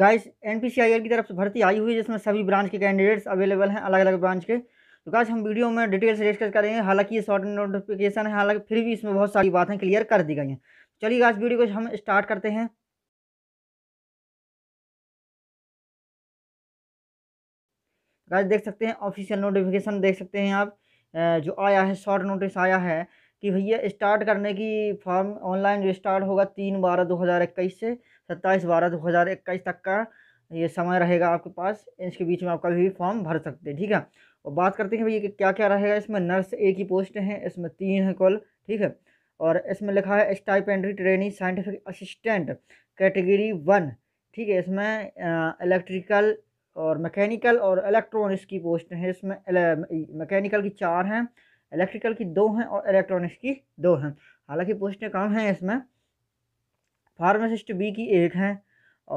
guys N की तरफ से भर्ती आई हुई है जिसमें सभी ब्रांच के कैंडिडेट्स अवेलेबल हैं अलग अलग ब्रांच के तो गाइस हम वीडियो में डिटेल्स से डिस्कस करेंगे हालांकि ये शॉर्ट नोटिफिकेशन है हालांकि फिर भी इसमें बहुत सारी बातें क्लियर कर दी गई हैं चलिए गाइस वीडियो को हम स्टार्ट करते हैं गाइस देख सकते हैं ऑफिशियल नोटिफिकेशन देख सकते हैं आप जो आया है शॉर्ट नोटिस आया है कि भैया स्टार्ट करने की फॉर्म ऑनलाइन जो स्टार्ट होगा तीन बारह दो हज़ार इक्कीस से सत्ताईस बारह दो हज़ार इक्कीस तक का ये समय रहेगा आपके पास इसके बीच में आप कभी भी फॉर्म भर सकते हैं ठीक है और बात करते हैं भैया कि क्या क्या रहेगा इसमें नर्स एक ही पोस्ट है इसमें तीन है कॉल ठीक है और इसमें लिखा है stipendiary training scientific assistant category one ठीक है इसमें इलेक्ट्रिकल और मैकेनिकल और इलेक्ट्रॉनिक्स की पोस्ट हैं इसमें मैकेनिकल की चार हैं इलेक्ट्रिकल की दो हैं और इलेक्ट्रॉनिक्स की दो हैं हालांकि पूछने कम हैं इसमें फार्मासिस्ट बी की एक हैं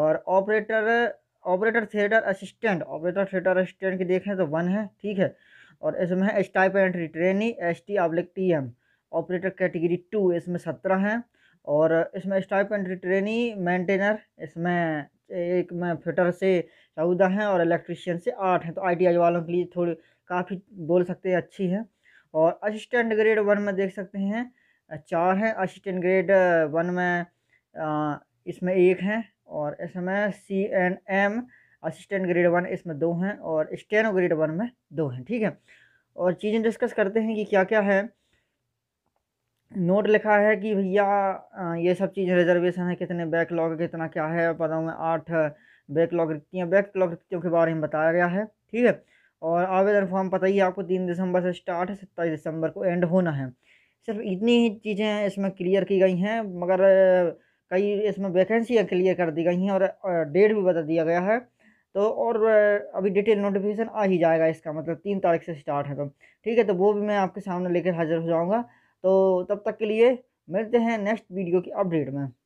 और operator operator theatre assistant operator theatre assistant की देखें तो वन है ठीक है और इसमें H type entry trainee S T oblique T M operator category two इसमें सत्रह हैं और इसमें स्टाइप एंट्री ट्रेनी मेंटेनर इसमें एक में फिटर से चौदह हैं और इलेक्ट्रीशियन से आठ हैं तो आई टी आई वालों के लिए थोड़ी काफ़ी बोल सकते हैं अच्छी है और असिस्टेंट ग्रेड वन में देख सकते हैं चार हैं असिस्टेंट ग्रेड वन में इसमें एक हैं और इसमें C N M assistant grade one इसमें दो हैं और स्टेनो ग्रेड वन में दो हैं ठीक है और चीज़ें डिस्कस करते हैं कि क्या क्या है नोट लिखा है कि भैया ये सब चीज़ें रिजर्वेशन है कितने बैकलॉग कितना क्या है पता हूँ आठ बैकलॉग रिक्तियाँ बैकलॉग रिक्तियों के बारे में बताया गया है ठीक है और आवेदन फॉर्म पता ही आपको तीन दिसंबर से स्टार्ट है सत्ताईस दिसंबर को एंड होना है सिर्फ इतनी ही चीज़ें इसमें क्लियर की गई हैं मगर कई इसमें वैकेंसियाँ क्लियर कर दी गई हैं और डेट भी बता दिया गया है तो और अभी डिटेल नोटिफिकेशन आ ही जाएगा इसका मतलब तीन तारीख से स्टार्ट है तो ठीक है तो वो भी मैं आपके सामने लेकर हाजिर हो जाऊँगा तो तब तक के लिए मिलते हैं नेक्स्ट वीडियो की अपडेट में